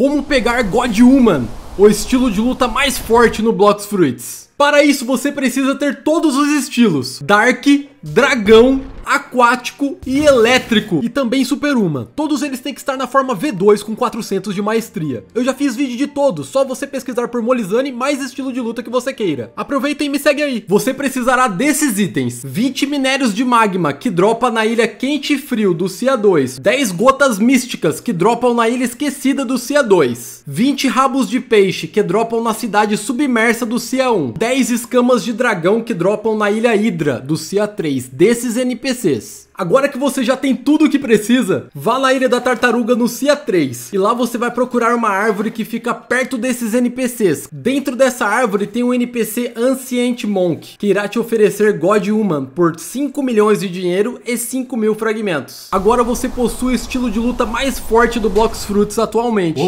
Como pegar God Human, o estilo de luta mais forte no Blox Fruits. Para isso você precisa ter todos os estilos, Dark, Dragão aquático e elétrico. E também Super Uma. Todos eles têm que estar na forma V2 com 400 de maestria. Eu já fiz vídeo de todos, só você pesquisar por Molizane mais estilo de luta que você queira. Aproveita e me segue aí. Você precisará desses itens. 20 minérios de magma que dropa na ilha quente e frio do CIA2. 10 gotas místicas que dropam na ilha esquecida do CIA2. 20 rabos de peixe que dropam na cidade submersa do CIA1. 10 escamas de dragão que dropam na ilha Hidra do CIA3. Desses NPCs NPCs. Agora que você já tem tudo o que precisa, vá na Ilha da Tartaruga no CIA 3 e lá você vai procurar uma árvore que fica perto desses NPCs. Dentro dessa árvore tem um NPC Ancient Monk, que irá te oferecer God Human por 5 milhões de dinheiro e 5 mil fragmentos. Agora você possui o estilo de luta mais forte do Blox Fruits atualmente.